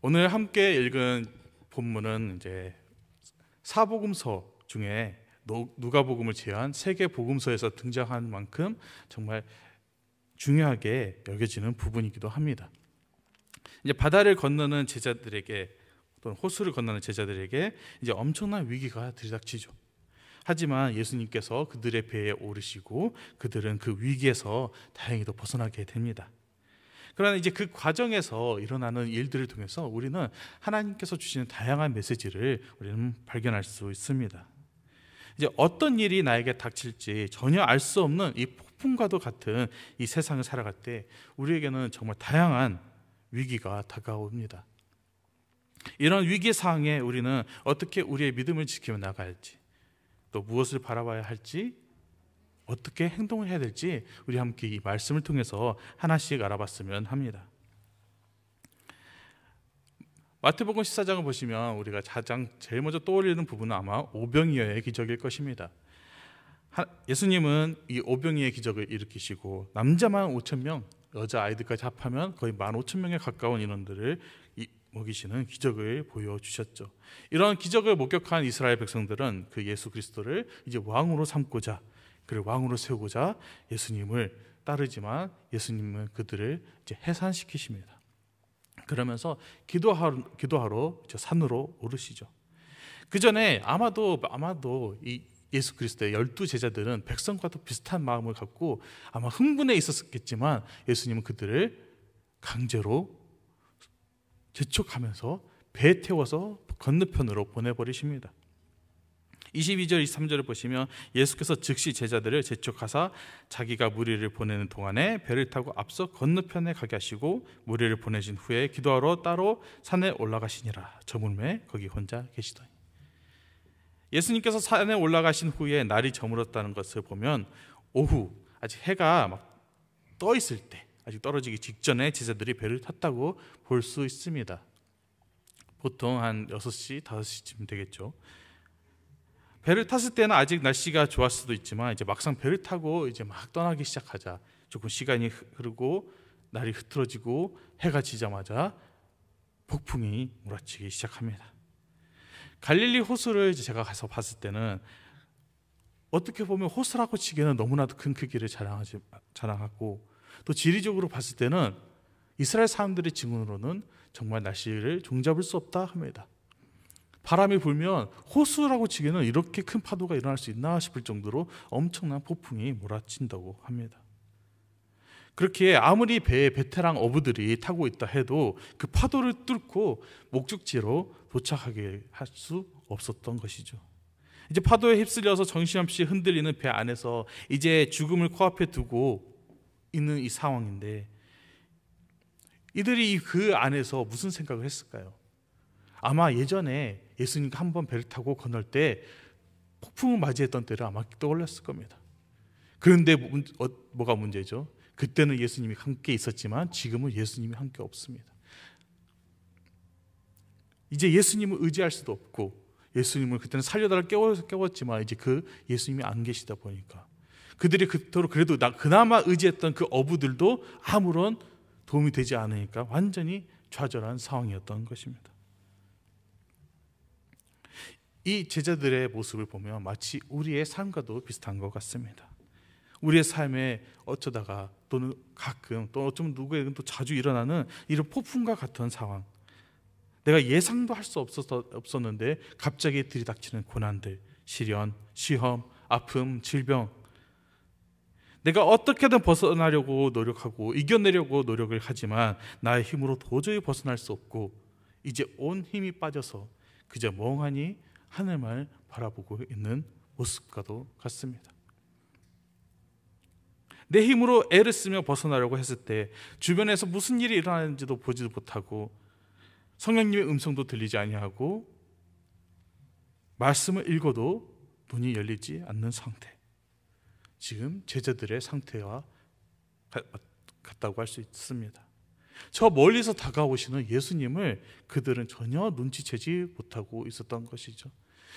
오늘 함께 읽은 본문은 이제 사복음서 중에 누가복음을 제외한 세계 복음서에서 등장한 만큼 정말 중요하게 여겨지는 부분이기도 합니다. 이제 바다를 건너는 제자들에게 또는 호수를 건너는 제자들에게 이제 엄청난 위기가 들이닥치죠. 하지만 예수님께서 그들의 배에 오르시고 그들은 그 위기에서 다행히도 벗어나게 됩니다. 그러나 이제 그 과정에서 일어나는 일들을 통해서 우리는 하나님께서 주시는 다양한 메시지를 우리는 발견할 수 있습니다. 이제 어떤 일이 나에게 닥칠지 전혀 알 수 없는 이 폭풍과도 같은 이 세상을 살아갈 때 우리에게는 정말 다양한 위기가 다가옵니다. 이런 위기 상황에 우리는 어떻게 우리의 믿음을 지키며 나갈지 또 무엇을 바라봐야 할지 어떻게 행동을 해야 될지 우리 함께 이 말씀을 통해서 하나씩 알아봤으면 합니다. 마태복음 14장을 보시면 우리가 가장 제일 먼저 떠올리는 부분은 아마 오병이어의 기적일 것입니다. 예수님은 이 오병이의 기적을 일으키시고 남자만 5천 명, 여자 아이들까지 합하면 거의 만 5천 명에 가까운 인원들을 먹이시는 기적을 보여주셨죠. 이런 기적을 목격한 이스라엘 백성들은 그 예수 그리스도를 이제 왕으로 삼고자 그를 왕으로 세우고자 예수님을 따르지만 예수님은 그들을 이제 해산시키십니다. 그러면서 기도하러, 기도하러 산으로 오르시죠. 그 전에 아마도 아마도 이 예수 그리스도의 열두 제자들은 백성과도 비슷한 마음을 갖고 아마 흥분해 있었겠지만 예수님은 그들을 강제로 재촉하면서 배 태워서 건너편으로 보내버리십니다. 22절 23절을 보시면 예수께서 즉시 제자들을 재촉하사 자기가 무리를 보내는 동안에 배를 타고 앞서 건너편에 가게 하시고 무리를 보내신 후에 기도하러 따로 산에 올라가시니라 저물매 거기 혼자 계시더니 예수님께서 산에 올라가신 후에 날이 저물었다는 것을 보면 오후 아직 해가 막 떠 있을 때 아직 떨어지기 직전에 제자들이 배를 탔다고 볼 수 있습니다. 보통 한 6시, 5시쯤 되겠죠. 배를 탔을 때는 아직 날씨가 좋았을 수도 있지만 이제 막상 배를 타고 이제 막 떠나기 시작하자 조금 시간이 흐르고 날이 흐트러지고 해가 지자마자 폭풍이 몰아치기 시작합니다. 갈릴리 호수를 제가 가서 봤을 때는 어떻게 보면 호수라고 치기에는 너무나도 큰 크기를 자랑하지, 자랑하고 또 지리적으로 봤을 때는 이스라엘 사람들의 증언으로는 정말 날씨를 종잡을 수 없다 합니다. 바람이 불면 호수라고 치기는 에 이렇게 큰 파도가 일어날 수 있나 싶을 정도로 엄청난 폭풍이 몰아친다고 합니다. 그렇기 아무리 배에 베테랑 어부들이 타고 있다 해도 그 파도를 뚫고 목적지로 도착하게 할 수 없었던 것이죠. 이제 파도에 휩쓸려서 정신없이 흔들리는 배 안에서 이제 죽음을 코앞에 두고 있는 이 상황인데 이들이 그 안에서 무슨 생각을 했을까요? 아마 예전에 예수님과 한 번 배를 타고 건널 때 폭풍을 맞이했던 때를 아마 떠올렸을 겁니다. 그런데 어, 뭐가 문제죠? 그때는 예수님이 함께 있었지만 지금은 예수님이 함께 없습니다. 이제 예수님을 의지할 수도 없고 예수님을 그때는 살려달라 깨웠지만 이제 그 예수님이 안 계시다 보니까 그들이 그토록 그래도 그나마 의지했던 그 어부들도 아무런 도움이 되지 않으니까 완전히 좌절한 상황이었던 것입니다. 이 제자들의 모습을 보면 마치 우리의 삶과도 비슷한 것 같습니다. 우리의 삶에 어쩌다가 또는 가끔 또 어쩌면 누구에게는 또 자주 일어나는 이런 폭풍과 같은 상황. 내가 예상도 할 수 없었는데 갑자기 들이닥치는 고난들, 시련, 시험, 아픔, 질병. 내가 어떻게든 벗어나려고 노력하고 이겨내려고 노력을 하지만 나의 힘으로 도저히 벗어날 수 없고 이제 온 힘이 빠져서 그저 멍하니 하늘만 바라보고 있는 모습과도 같습니다. 내 힘으로 애를 쓰며 벗어나려고 했을 때 주변에서 무슨 일이 일어나는지도 보지도 못하고 성령님의 음성도 들리지 아니하고 말씀을 읽어도 눈이 열리지 않는 상태. 지금 제자들의 상태와 같다고 할 수 있습니다. 저 멀리서 다가오시는 예수님을 그들은 전혀 눈치채지 못하고 있었던 것이죠.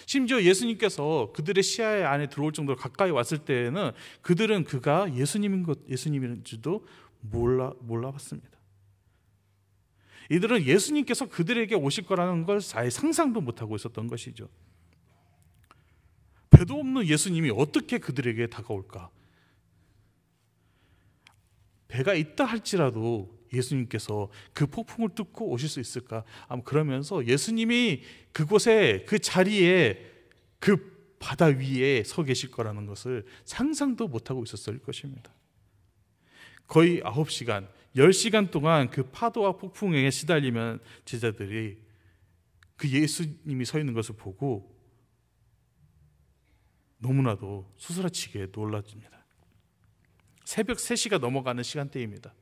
심지어 예수님께서 그들의 시야 안에 들어올 정도로 가까이 왔을 때에는 그들은 그가 예수님인 것, 예수님인지도 몰라, 몰라봤습니다. 이들은 예수님께서 그들에게 오실 거라는 걸 아예 상상도 못하고 있었던 것이죠. 배도 없는 예수님이 어떻게 그들에게 다가올까? 배가 있다 할지라도 예수님께서 그 폭풍을 뚫고 오실 수 있을까? 그러면서 예수님이 그곳에 그 자리에 그 바다 위에 서 계실 거라는 것을 상상도 못하고 있었을 것입니다. 거의 9시간, 10시간 동안 그 파도와 폭풍에 시달리면 제자들이 그 예수님이 서 있는 것을 보고 너무나도 수스라치게 놀라집니다. 새벽 3시가 넘어가는 시간대입니다.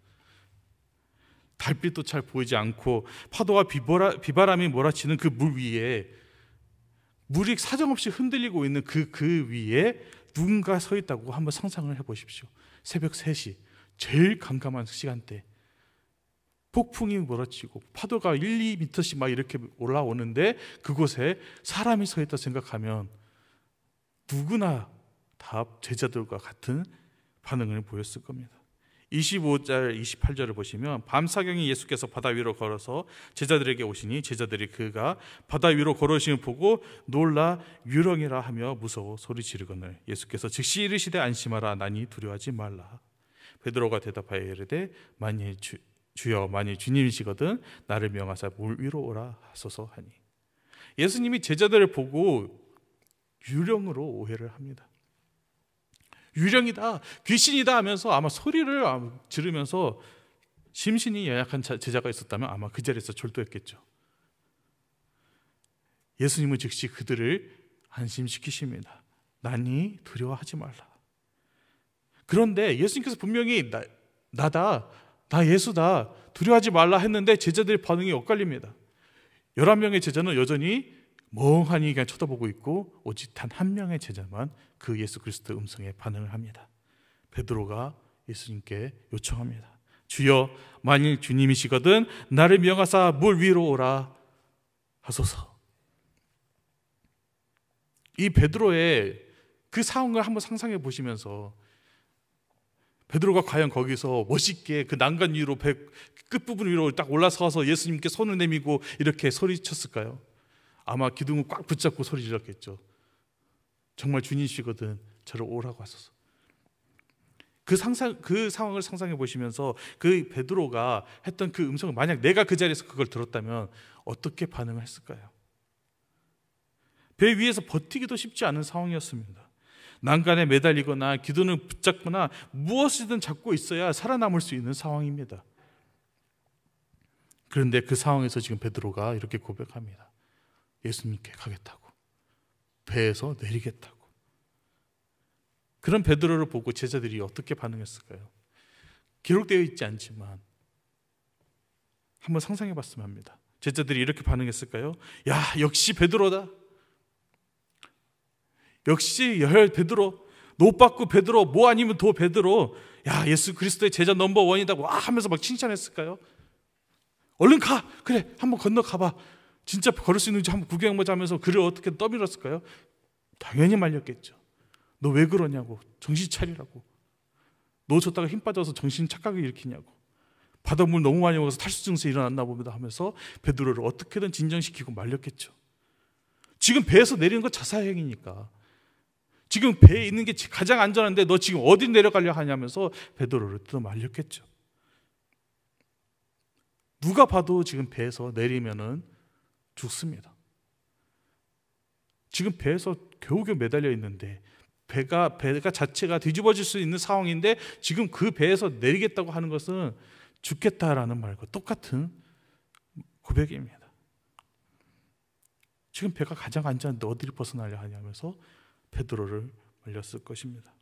달빛도 잘 보이지 않고 파도와 비바람이 몰아치는 그 물 위에 물이 사정없이 흔들리고 있는 그, 그 위에 누군가 서 있다고 한번 상상을 해보십시오. 새벽 3시, 제일 감감한 시간대. 폭풍이 몰아치고 파도가 1, 2미터씩 막 이렇게 올라오는데 그곳에 사람이 서 있다 생각하면 누구나 다 제자들과 같은 반응을 보였을 겁니다. 25절 28절을 보시면 밤사경이 예수께서 바다 위로 걸어서 제자들에게 오시니 제자들이 그가 바다 위로 걸어오심을 보고 놀라 유령이라 하며 무서워 소리 지르거늘 예수께서 즉시 이르시되 안심하라 나니 두려워하지 말라 베드로가 대답하여 이르되 만일 주, 주여 만일 주님이시거든 나를 명하사 물 위로 오라 하소서 하니 예수님이 제자들을 보고 유령으로 오해를 합니다 유령이다, 귀신이다 하면서 아마 소리를 지르면서 심신이 연약한 제자가 있었다면 아마 그 자리에서 절도했겠죠. 예수님은 즉시 그들을 안심시키십니다. 나니 두려워하지 말라. 그런데 예수님께서 분명히 나, 나다, 나 예수다, 두려워하지 말라 했는데 제자들의 반응이 엇갈립니다. 11명의 제자는 여전히 멍하니 그냥 쳐다보고 있고 오직 단 한 명의 제자만 그 예수 그리스도 음성에 반응을 합니다. 베드로가 예수님께 요청합니다. 주여 만일 주님이시거든 나를 명하사 물 위로 오라 하소서. 이 베드로의 그 상황을 한번 상상해 보시면서 베드로가 과연 거기서 멋있게 그 난간 위로 끝부분 위로 딱 올라서서 예수님께 손을 내밀고 이렇게 소리쳤을까요? 아마 기둥을 꽉 붙잡고 소리 질렀겠죠. 정말 주님이시거든. 저를 오라고 하소서. 그 상상 그 상황을 상상해 보시면서 그 베드로가 했던 그 음성을 만약 내가 그 자리에서 그걸 들었다면 어떻게 반응을 했을까요? 배 위에서 버티기도 쉽지 않은 상황이었습니다. 난간에 매달리거나 기둥을 붙잡거나 무엇이든 잡고 있어야 살아남을 수 있는 상황입니다. 그런데 그 상황에서 지금 베드로가 이렇게 고백합니다. 예수님께 가겠다고. 배에서 내리겠다고. 그런 베드로를 보고 제자들이 어떻게 반응했을까요? 기록되어 있지 않지만 한번 상상해 봤으면 합니다. 제자들이 이렇게 반응했을까요? 야, 역시 베드로다. 역시 열 베드로, 노받고 베드로, 뭐 아니면 도 베드로. 야, 예수 그리스도의 제자 넘버 원이다고 하면서 막 칭찬했을까요? 얼른 가. 그래, 한번 건너 가봐. 진짜 걸을 수 있는지 한번 구경해보자 하면서 그를 어떻게 떠밀었을까요? 당연히 말렸겠죠. 너 왜 그러냐고. 정신 차리라고. 너 줬다가 힘 빠져서 정신 착각을 일으키냐고. 바닷물 너무 많이 먹어서 탈수 증세 일어났나 봅니다 하면서 베드로를 어떻게든 진정시키고 말렸겠죠. 지금 배에서 내리는 건 자살행위니까. 지금 배에 있는 게 가장 안전한데 너 지금 어디 내려가려 하냐면서 베드로를 또 말렸겠죠. 누가 봐도 지금 배에서 내리면은 죽습니다. 지금 배에서 겨우겨우 매달려 있는데 배가 배가 자체가 뒤집어질 수 있는 상황인데 지금 그 배에서 내리겠다고 하는 것은 죽겠다라는 말과 똑같은 고백입니다. 지금 배가 가장 안전한데 어디를 벗어나려 하냐면서 베드로를 말렸을 것입니다.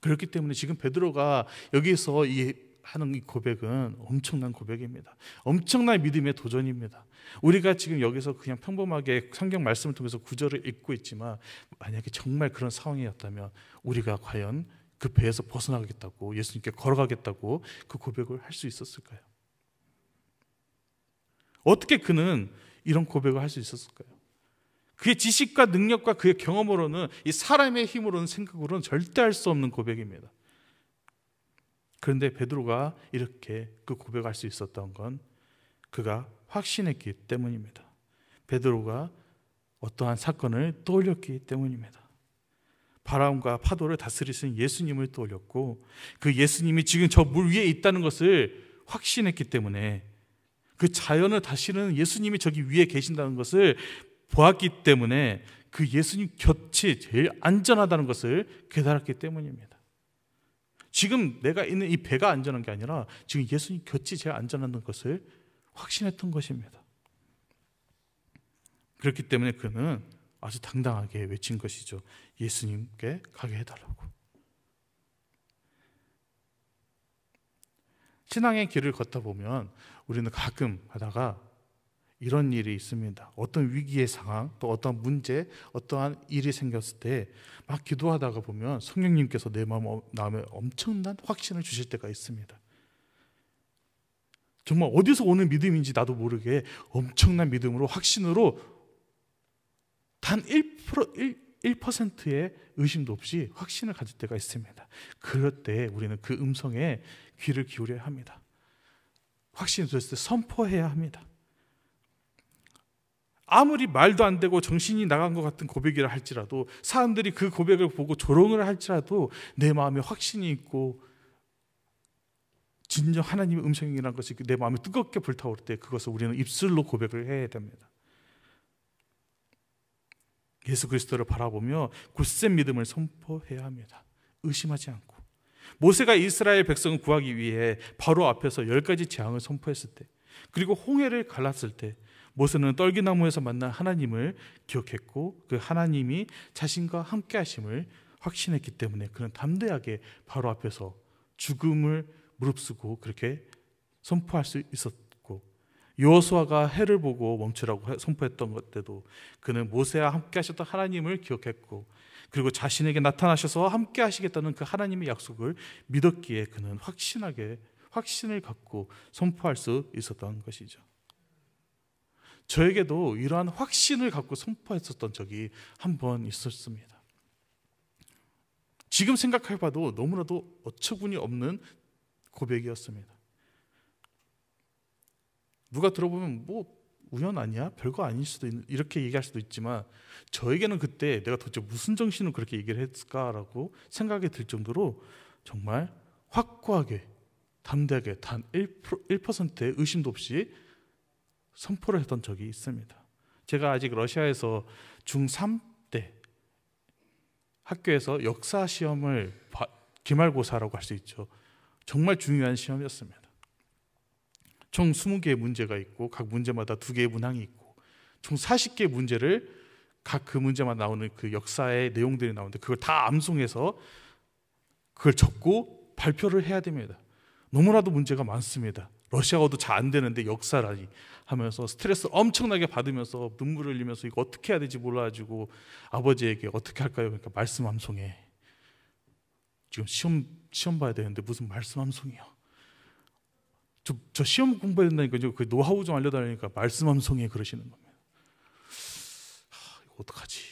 그렇기 때문에 지금 베드로가 여기서 이 하는 이 고백은 엄청난 고백입니다. 엄청난 믿음의 도전입니다. 우리가 지금 여기서 그냥 평범하게 성경 말씀을 통해서 구절을 읽고 있지만 만약에 정말 그런 상황이었다면 우리가 과연 그 배에서 벗어나겠다고 예수님께 걸어가겠다고 그 고백을 할 수 있었을까요? 어떻게 그는 이런 고백을 할 수 있었을까요? 그의 지식과 능력과 그의 경험으로는 이 사람의 힘으로는 생각으로는 절대 할 수 없는 고백입니다. 그런데 베드로가 이렇게 그 고백할 수 있었던 건 그가 확신했기 때문입니다. 베드로가 어떠한 사건을 떠올렸기 때문입니다. 바람과 파도를 다스리신 예수님을 떠올렸고 그 예수님이 지금 저 물 위에 있다는 것을 확신했기 때문에 그 자연을 다스는 예수님이 저기 위에 계신다는 것을 보았기 때문에 그 예수님 곁이 제일 안전하다는 것을 깨달았기 때문입니다. 지금 내가 있는 이 배가 안전한 게 아니라 지금 예수님 곁이 제가 안전한 것을 확신했던 것입니다. 그렇기 때문에 그는 아주 당당하게 외친 것이죠. 예수님께 가게 해달라고. 신앙의 길을 걷다 보면 우리는 가끔 하다가 이런 일이 있습니다. 어떤 위기의 상황, 또 어떤 문제, 어떠한 일이 생겼을 때 막 기도하다가 보면 성령님께서 내 마음, 마음에 엄청난 확신을 주실 때가 있습니다. 정말 어디서 오는 믿음인지 나도 모르게 엄청난 믿음으로 확신으로 단 1%, 1%의 의심도 없이 확신을 가질 때가 있습니다. 그럴 때 우리는 그 음성에 귀를 기울여야 합니다. 확신이 들을때 선포해야 합니다. 아무리 말도 안 되고 정신이 나간 것 같은 고백이라 할지라도 사람들이 그 고백을 보고 조롱을 할지라도 내 마음에 확신이 있고 진정 하나님의 음성이라는 것이 내 마음에 뜨겁게 불타올 때 그것을 우리는 입술로 고백을 해야 됩니다. 예수 그리스도를 바라보며 굳센 믿음을 선포해야 합니다. 의심하지 않고 모세가 이스라엘 백성을 구하기 위해 바로 앞에서 열 가지 재앙을 선포했을 때 그리고 홍해를 갈랐을 때 모세는 떨기나무에서 만난 하나님을 기억했고 그 하나님이 자신과 함께 하심을 확신했기 때문에 그는 담대하게 바로 앞에서 죽음을 무릅쓰고 그렇게 선포할 수 있었고 요호수아가 해를 보고 멈추라고 선포했던 것 때도 그는 모세와 함께 하셨던 하나님을 기억했고 그리고 자신에게 나타나셔서 함께 하시겠다는 그 하나님의 약속을 믿었기에 그는 확신하게 확신을 갖고 선포할 수 있었던 것이죠. 저에게도 이러한 확신을 갖고 선포했었던 적이 한 번 있었습니다. 지금 생각해봐도 너무나도 어처구니 없는 고백이었습니다. 누가 들어보면 뭐 우연 아니야? 별거 아닐 수도 있는 이렇게 얘기할 수도 있지만 저에게는 그때 내가 도대체 무슨 정신으로 그렇게 얘기를 했을까라고 생각이 들 정도로 정말 확고하게 담대하게 단 1%, 1%의 의심도 없이 선포를 했던 적이 있습니다. 제가 아직 러시아에서 중3 때 학교에서 역사 시험을 기말고사라고 할 수 있죠. 정말 중요한 시험이었습니다. 총 20개의 문제가 있고 각 문제마다 두 개의 문항이 있고 총 40개의 문제를 각 그문제마 나오는 그 역사의 내용들이 나오는데 그걸 다 암송해서 그걸 적고 발표를 해야 됩니다. 너무나도 문제가 많습니다. 러시아어도 잘 안 되는데 역사라니 하면서 스트레스 엄청나게 받으면서 눈물 흘리면서 이거 어떻게 해야 되지 몰라가지고 아버지에게 어떻게 할까요? 그러니까 말씀 암송해. 지금 시험 시험 봐야 되는데 무슨 말씀 암송이요? 저, 저 시험 공부해야 된다니까 그 노하우 좀 알려달라니까 말씀 암송해 그러시는 겁니다. 하, 이거 어떡하지?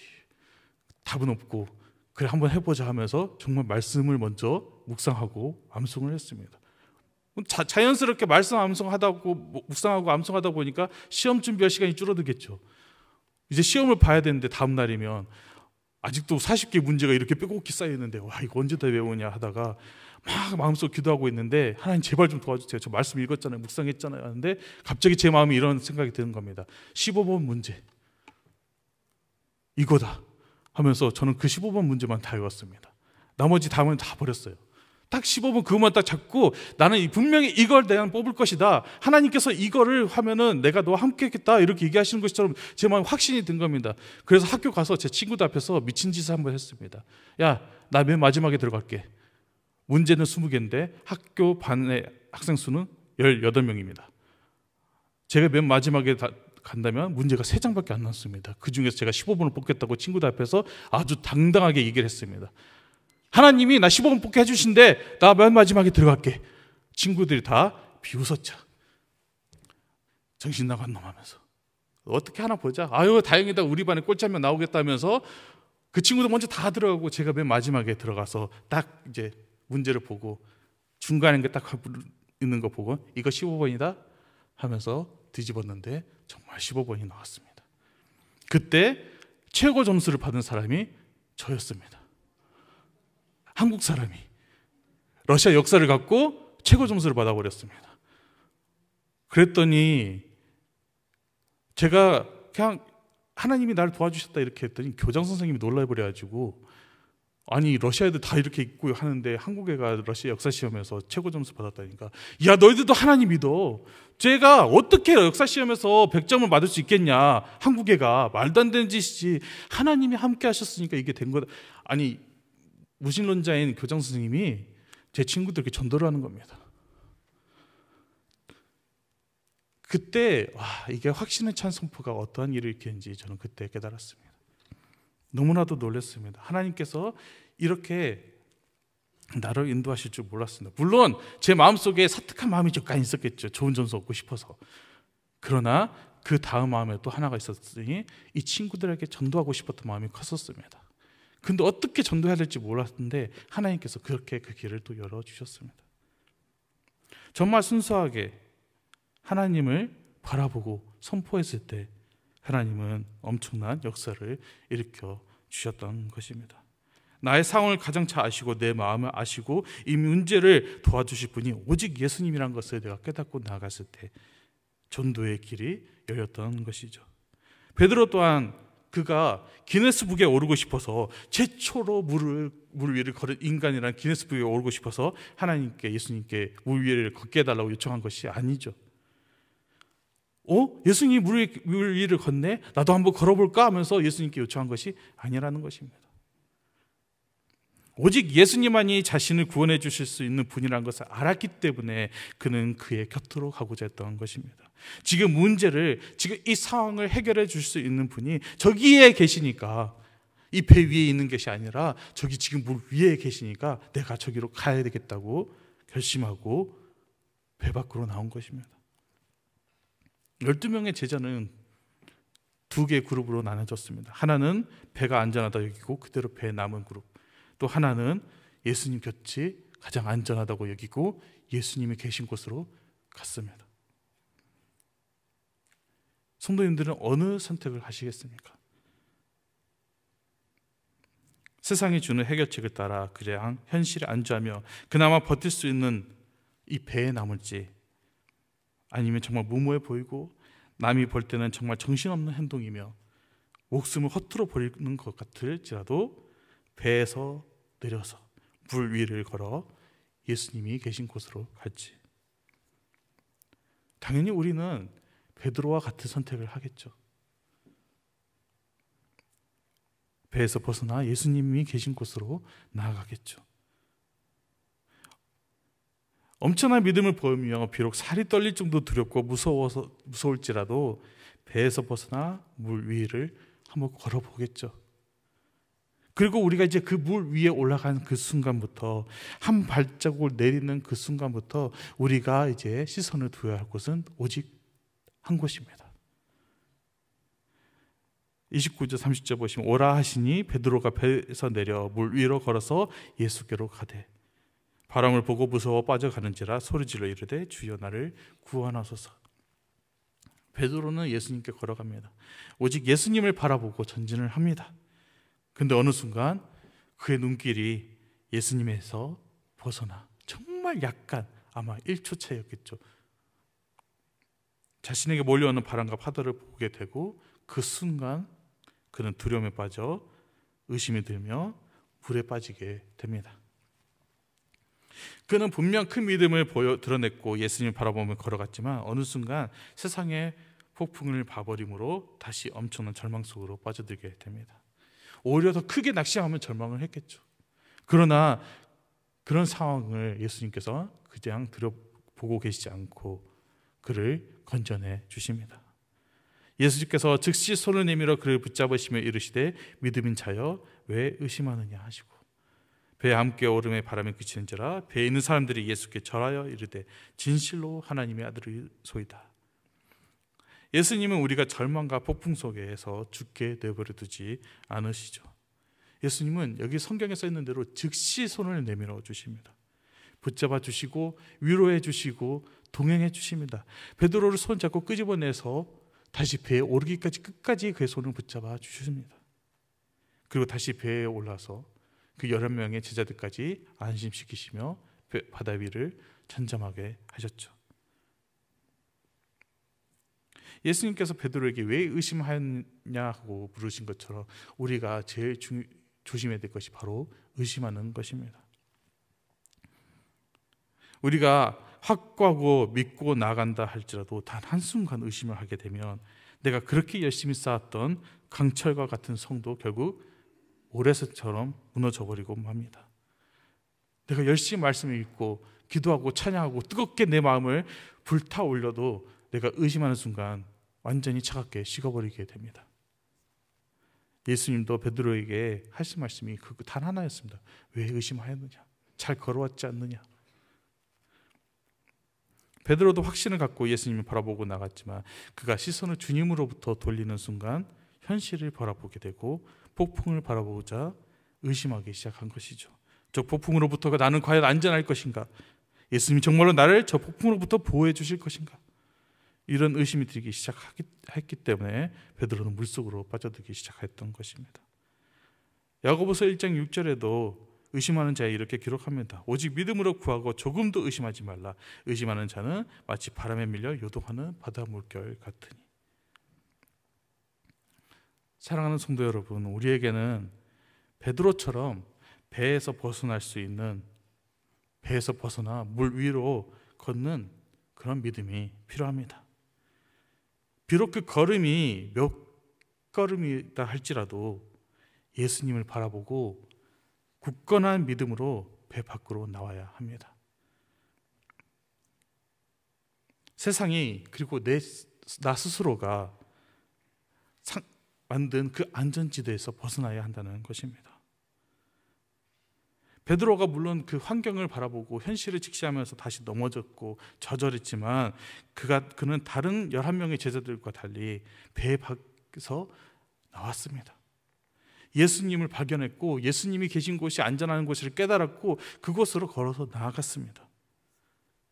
답은 없고 그래 한번 해보자 하면서 정말 말씀을 먼저 묵상하고 암송을 했습니다. 자, 자연스럽게 말씀 암송하다고 뭐, 묵상하고 암송하다 보니까 시험 준비할 시간이 줄어들겠죠. 이제 시험을 봐야 되는데 다음 날이면 아직도 40개 문제가 이렇게 빼곡히 쌓여 있는데 와 이거 언제 다 외우냐 하다가 막 마음속 기도하고 있는데 하나님 제발 좀 도와주세요. 저 말씀 읽었잖아요. 묵상했잖아요. 하는데 갑자기 제 마음이 이런 생각이 드는 겁니다. 15번 문제. 이거다 하면서 저는 그 15번 문제만 다 외웠습니다. 나머지 다음은 다 버렸어요. 딱 15분 그것만 딱 잡고 나는 분명히 이걸 내가 뽑을 것이다. 하나님께서 이거를 하면은 내가 너와 함께 했겠다. 이렇게 얘기하시는 것처럼 제 마음에 확신이 든 겁니다. 그래서 학교 가서 제 친구들 앞에서 미친 짓을 한번 했습니다. 야, 나 맨 마지막에 들어갈게. 문제는 20개인데 학교 반의 학생 수는 18명입니다. 제가 맨 마지막에 다, 간다면 문제가 3장밖에 안 났습니다. 그 중에서 제가 15분을 뽑겠다고 친구들 앞에서 아주 당당하게 얘기를 했습니다. 하나님이 나 15분 뽑게 해주신데 나 맨 마지막에 들어갈게. 친구들이 다 비웃었죠. 정신 나간 놈 하면서. 어떻게 하나 보자. 아유, 다행이다. 우리 반에 꼴찌하면 나오겠다면서 그친구들 먼저 다 들어가고 제가 맨 마지막에 들어가서 딱 이제 문제를 보고 중간에 딱 있는 거 보고 이거 15번이다 하면서 뒤집었는데 정말 15번이 나왔습니다. 그때 최고 점수를 받은 사람이 저였습니다. 한국 사람이 러시아 역사를 갖고 최고 점수를 받아버렸습니다. 그랬더니 제가 그냥 하나님이 나를 도와주셨다 이렇게 했더니 교장 선생님이 놀라버려가지고 아니 러시아 애들 다 이렇게 있고 하는데 한국 애가 러시아 역사 시험에서 최고 점수 받았다니까 야 너희들도 하나님 믿어 제가 어떻게 역사 시험에서 100점을 받을 수 있겠냐 한국 애가 말도 안 되는 짓이지 하나님이 함께 하셨으니까 이게 된 거다 아니 무신론자인 교장 선생님이 제 친구들에게 전도를 하는 겁니다. 그때 와 이게 확신의 찬 선포가 어떠한 일을 일으키는지 저는 그때 깨달았습니다. 너무나도 놀랐습니다. 하나님께서 이렇게 나를 인도하실 줄 몰랐습니다. 물론 제 마음속에 사특한 마음이 잠깐 있었겠죠. 좋은 점수 얻고 싶어서. 그러나 그 다음 마음에 또 하나가 있었으니 이 친구들에게 전도하고 싶었던 마음이 컸었습니다. 근데 어떻게 전도해야 될지 몰랐는데 하나님께서 그렇게 그 길을 또 열어주셨습니다. 정말 순수하게 하나님을 바라보고 선포했을 때 하나님은 엄청난 역사를 일으켜 주셨던 것입니다. 나의 상황을 가장 잘 아시고 내 마음을 아시고 이 문제를 도와주실 분이 오직 예수님이란 것을 내가 깨닫고 나갔을 때 전도의 길이 열렸던 것이죠. 베드로 또한 그가 기네스북에 오르고 싶어서 최초로 물을 물 위를 걸은 인간이란 기네스북에 오르고 싶어서 하나님께 예수님께 물 위를 걷게 해달라고 요청한 것이 아니죠. 어? 예수님이 물, 물 위를 걷네? 나도 한번 걸어볼까? 하면서 예수님께 요청한 것이 아니라는 것입니다. 오직 예수님만이 자신을 구원해 주실 수 있는 분이란 것을 알았기 때문에 그는 그의 곁으로 가고자 했던 것입니다. 지금 문제를, 지금 이 상황을 해결해 줄 수 있는 분이 저기에 계시니까 이 배 위에 있는 것이 아니라 저기 지금 물 위에 계시니까 내가 저기로 가야 되겠다고 결심하고 배 밖으로 나온 것입니다. 12명의 제자는 두 개의 그룹으로 나눠졌습니다. 하나는 배가 안전하다 여기고 그대로 배에 남은 그룹. 또 하나는 예수님 곁이 가장 안전하다고 여기고 예수님이 계신 곳으로 갔습니다. 성도님들은 어느 선택을 하시겠습니까? 세상이 주는 해결책을 따라 그냥 현실에 안주하며 그나마 버틸 수 있는 이 배에 남을지 아니면 정말 무모해 보이고 남이 볼 때는 정말 정신없는 행동이며 목숨을 허투루 버리는 것 같을지라도 배에서 내려서물 위를 걸어 예수님이 계신 곳으로 갈지. 당연히 우리는 베드로와 같은 선택을 하겠죠. 배에서 벗어나 예수님이 계신 곳으로 나아가겠죠. 엄청난 믿음을 보이며 비록 살이 떨릴 정도 두렵고 무서워서 무서울지라도 배에서 벗어나 물 위를 한번 걸어보겠죠. 그리고 우리가 이제 그 물 위에 올라간 그 순간부터 한 발자국을 내리는 그 순간부터 우리가 이제 시선을 두어야 할 곳은 오직 한 곳입니다. 29절 30절 보시면 오라 하시니 베드로가 배에서 내려 물 위로 걸어서 예수께로 가되 바람을 보고 무서워 빠져가는지라 소리질러 이르되 주여 나를 구원하소서. 베드로는 예수님께 걸어갑니다. 오직 예수님을 바라보고 전진을 합니다. 근데 어느 순간 그의 눈길이 예수님에서 벗어나 정말 약간 아마 1초 차였겠죠. 이 자신에게 몰려오는 바람과 파도를 보게 되고 그 순간 그는 두려움에 빠져 의심이 들며 불에 빠지게 됩니다. 그는 분명 큰 믿음을 보여 드러냈고 예수님을 바라보며 걸어갔지만 어느 순간 세상에 폭풍을 봐버림으로 다시 엄청난 절망 속으로 빠져들게 됩니다. 오히려 더 크게 낙심하면 절망을 했겠죠. 그러나 그런 상황을 예수님께서 그냥 들어보고 계시지 않고 그를 건져내 주십니다. 예수님께서 즉시 손을 내밀어 그를 붙잡으시며 이르시되 믿음인 자여 왜 의심하느냐 하시고 배에 함께 오름에 바람이 그치는지라 배에 있는 사람들이 예수께 절하여 이르되 진실로 하나님의 아들이 소이다 예수님은 우리가 절망과 폭풍 속에서 죽게 내버려 두지 않으시죠. 예수님은 여기 성경에 써 있는 대로 즉시 손을 내밀어 주십니다. 붙잡아 주시고 위로해 주시고 동행해 주십니다. 베드로를 손잡고 끄집어내서 다시 배에 오르기까지 끝까지 그의 손을 붙잡아 주십니다. 그리고 다시 배에 올라서 그 여러 명의 제자들까지 안심시키시며 바다 위를 잠잠하게 하셨죠. 예수님께서 베드로에게 왜 의심하였냐고 부르신 것처럼 우리가 제일 중, 요 조심해야 될 것이 바로 의심하는 것입니다. 우리가 확고하고 믿고 나간다 할지라도 단 한순간 의심을 하게 되면 내가 그렇게 열심히 쌓았던 강철과 같은 성도 결국 오래서처럼 무너져버리고 맙니다. 내가 열심히 말씀을 읽고 기도하고 찬양하고 뜨겁게 내 마음을 불타올려도 내가 의심하는 순간 완전히 차갑게 식어버리게 됩니다. 예수님도 베드로에게 하신 말씀이 그단 그 하나였습니다. 왜 의심하였느냐? 잘 걸어왔지 않느냐? 베드로도 확신을 갖고 예수님을 바라보고 나갔지만 그가 시선을 주님으로부터 돌리는 순간 현실을 바라보게 되고 폭풍을 바라보자 의심하기 시작한 것이죠. 저 폭풍으로부터가 나는 과연 안전할 것인가? 예수님이 정말로 나를 저 폭풍으로부터 보호해 주실 것인가? 이런 의심이 들기 시작했기 때문에 베드로는 물속으로 빠져들기 시작했던 것입니다. 야고보서 1장 6절에도 의심하는 자에 이렇게 기록합니다. 오직 믿음으로 구하고 조금도 의심하지 말라. 의심하는 자는 마치 바람에 밀려 요동하는 바다 물결 같으니. 사랑하는 성도 여러분, 우리에게는 베드로처럼 배에서 벗어날 수 있는 배에서 벗어나 물 위로 걷는 그런 믿음이 필요합니다. 비록 그 걸음이 몇 걸음이다 할지라도 예수님을 바라보고 굳건한 믿음으로 배 밖으로 나와야 합니다. 세상이 그리고 내, 나 스스로가 만든 그 안전지대에서 벗어나야 한다는 것입니다. 베드로가 물론 그 환경을 바라보고 현실을 직시하면서 다시 넘어졌고 저절했지만 그가 그는 다른 11명의 제자들과 달리 배 밖에서 나왔습니다. 예수님을 발견했고 예수님이 계신 곳이 안전한 곳을 깨달았고 그곳으로 걸어서 나아갔습니다.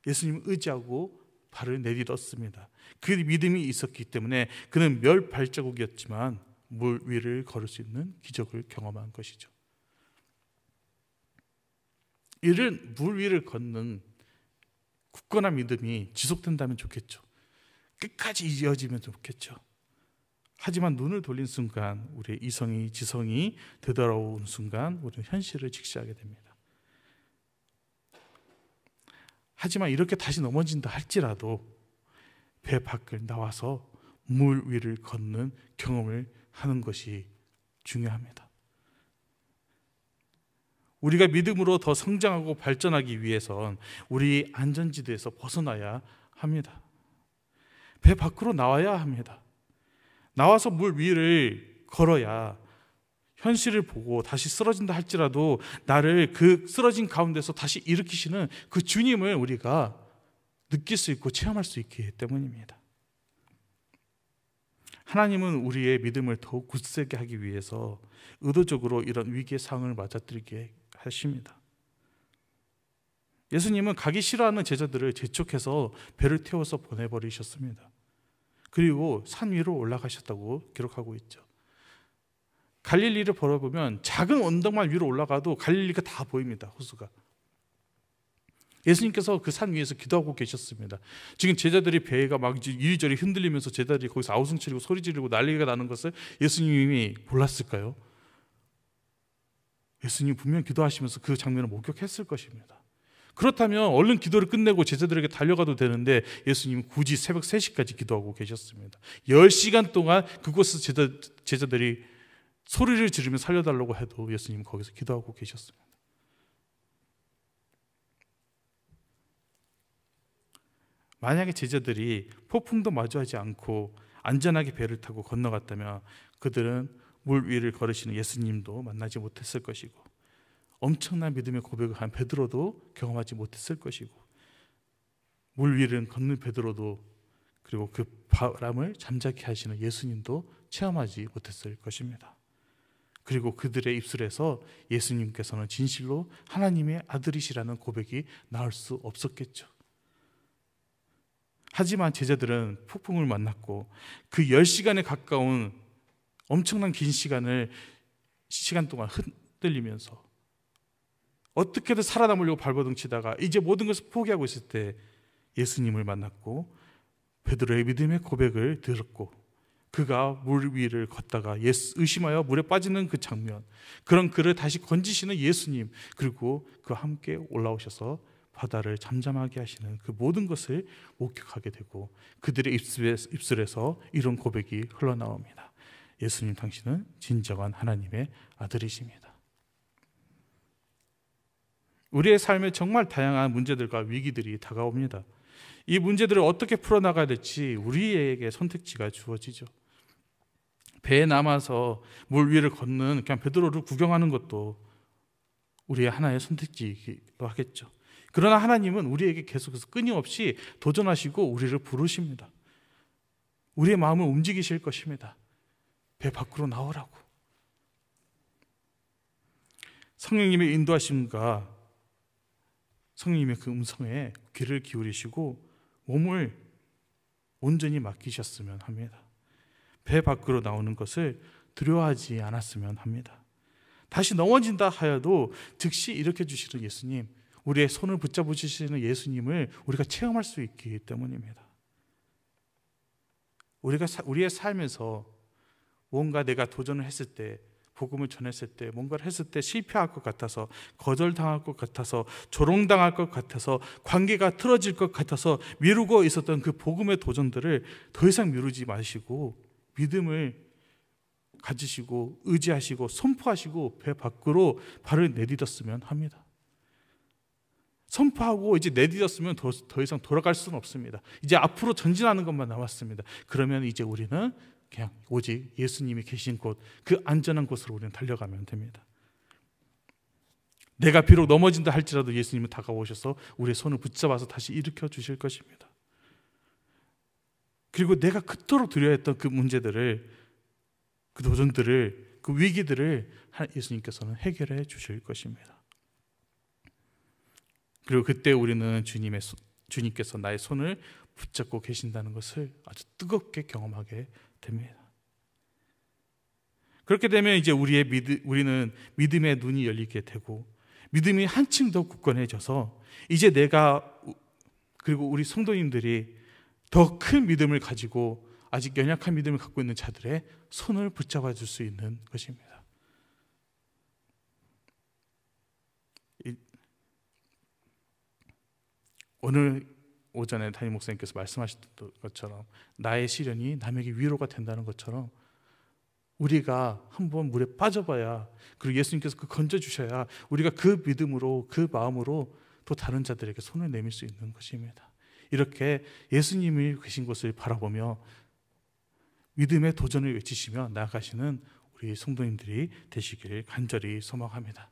예수님 의지하고 발을 내딛었습니다. 그 믿음이 있었기 때문에 그는 멸 발자국이었지만 물 위를 걸을 수 있는 기적을 경험한 것이죠. 이런물 위를 걷는 굳건한 믿음이 지속된다면 좋겠죠. 끝까지 이어지면 좋겠죠. 하지만 눈을 돌린 순간 우리의 이성이 지성이 되돌아온 순간 우리는 현실을 직시하게 됩니다. 하지만 이렇게 다시 넘어진다 할지라도 배 밖을 나와서 물 위를 걷는 경험을 하는 것이 중요합니다. 우리가 믿음으로 더 성장하고 발전하기 위해선 우리 안전지대에서 벗어나야 합니다. 배 밖으로 나와야 합니다. 나와서 물 위를 걸어야 현실을 보고 다시 쓰러진다 할지라도 나를 그 쓰러진 가운데서 다시 일으키시는 그 주님을 우리가 느낄 수 있고 체험할 수 있기 때문입니다. 하나님은 우리의 믿음을 더욱 굳세게 하기 위해서 의도적으로 이런 위기의 상황을 맞아들이게 하십니다. 예수님은 가기 싫어하는 제자들을 재촉해서 배를 태워서 보내버리셨습니다. 그리고 산 위로 올라가셨다고 기록하고 있죠. 갈릴리를 걸어보면 작은 언덕만 위로 올라가도 갈릴리가 다 보입니다. 호수가. 예수님께서 그 산 위에서 기도하고 계셨습니다. 지금 제자들이 배가 막 이리저리 흔들리면서 제자들이 거기서 아우성치리고 소리 지르고 난리가 나는 것을 예수님이 몰랐을까요? 예수님 분명 히 기도하시면서 그 장면을 목격했을 것입니다. 그렇다면 얼른 기도를 끝내고 제자들에게 달려가도 되는데 예수님 굳이 새벽 3시까지 기도하고 계셨습니다. 10시간 동안 그곳에서 제자, 제자들이 소리를 지르며 살려달라고 해도 예수님 거기서 기도하고 계셨습니다. 만약에 제자들이 폭풍도 마주하지 않고 안전하게 배를 타고 건너갔다면 그들은 물 위를 걸으시는 예수님도 만나지 못했을 것이고 엄청난 믿음의 고백을 한 베드로도 경험하지 못했을 것이고 물 위를 걷는 베드로도 그리고 그 바람을 잠자케 하시는 예수님도 체험하지 못했을 것입니다. 그리고 그들의 입술에서 예수님께서는 진실로 하나님의 아들이시라는 고백이 나올 수 없었겠죠. 하지만 제자들은 폭풍을 만났고 그 10시간에 가까운 엄청난 긴 시간을 시간 동안 흔들리면서 어떻게든 살아남으려고 발버둥치다가 이제 모든 것을 포기하고 있을 때 예수님을 만났고 베드로의 믿음의 고백을 들었고 그가 물 위를 걷다가 예수, 의심하여 물에 빠지는 그 장면 그런 그를 다시 건지시는 예수님 그리고 그와 함께 올라오셔서 바다를 잠잠하게 하시는 그 모든 것을 목격하게 되고 그들의 입술에서 이런 고백이 흘러나옵니다. 예수님 당신은 진정한 하나님의 아들이십니다. 우리의 삶에 정말 다양한 문제들과 위기들이 다가옵니다. 이 문제들을 어떻게 풀어나가야 될지 우리에게 선택지가 주어지죠. 배에 남아서 물 위를 걷는 그냥 베드로를 구경하는 것도 우리의 하나의 선택지이기도 하겠죠. 그러나 하나님은 우리에게 계속해서 끊임없이 도전하시고 우리를 부르십니다. 우리의 마음을 움직이실 것입니다. 배 밖으로 나오라고. 성령님의 인도하심과 성령님의 그 음성에 귀를 기울이시고 몸을 온전히 맡기셨으면 합니다. 배 밖으로 나오는 것을 두려워하지 않았으면 합니다. 다시 넘어진다 하여도 즉시 일으켜 주시는 예수님, 우리의 손을 붙잡으 주시는 예수님을 우리가 체험할 수 있기 때문입니다. 우리가 우리의 삶에서 뭔가 내가 도전을 했을 때 복음을 전했을 때 뭔가를 했을 때 실패할 것 같아서 거절당할 것 같아서 조롱당할 것 같아서 관계가 틀어질 것 같아서 미루고 있었던 그 복음의 도전들을 더 이상 미루지 마시고 믿음을 가지시고 의지하시고 선포하시고 배 밖으로 발을 내딛었으면 합니다. 선포하고 이제 내딛었으면 더, 더 이상 돌아갈 수는 없습니다. 이제 앞으로 전진하는 것만 남았습니다. 그러면 이제 우리는 그냥 오직 예수님이 계신 곳, 그 안전한 곳으로 우리는 달려가면 됩니다. 내가 비록 넘어진다 할지라도 예수님은 다가오셔서 우리의 손을 붙잡아서 다시 일으켜 주실 것입니다. 그리고 내가 그토록 두려워했던 그 문제들을, 그 도전들을, 그 위기들을 예수님께서는 해결해 주실 것입니다. 그리고 그때 우리는 주님의 주님께서 나의 손을 붙잡고 계신다는 것을 아주 뜨겁게 경험하게 됩니다. 그렇게 되면 이제 우리의 믿 우리는 믿음의 눈이 열리게 되고 믿음이 한층 더 굳건해져서 이제 내가 그리고 우리 성도님들이 더 큰 믿음을 가지고 아직 연약한 믿음을 갖고 있는 자들의 손을 붙잡아 줄 수 있는 것입니다. 오늘 오전에 담임 목사님께서 말씀하셨던 것처럼 나의 시련이 남에게 위로가 된다는 것처럼 우리가 한번 물에 빠져봐야 그리고 예수님께서 그 건져 주셔야 우리가 그 믿음으로 그 마음으로 또 다른 자들에게 손을 내밀 수 있는 것입니다. 이렇게 예수님이 계신 곳을 바라보며 믿음의 도전을 외치시며 나아가시는 우리 성도님들이 되시길 간절히 소망합니다.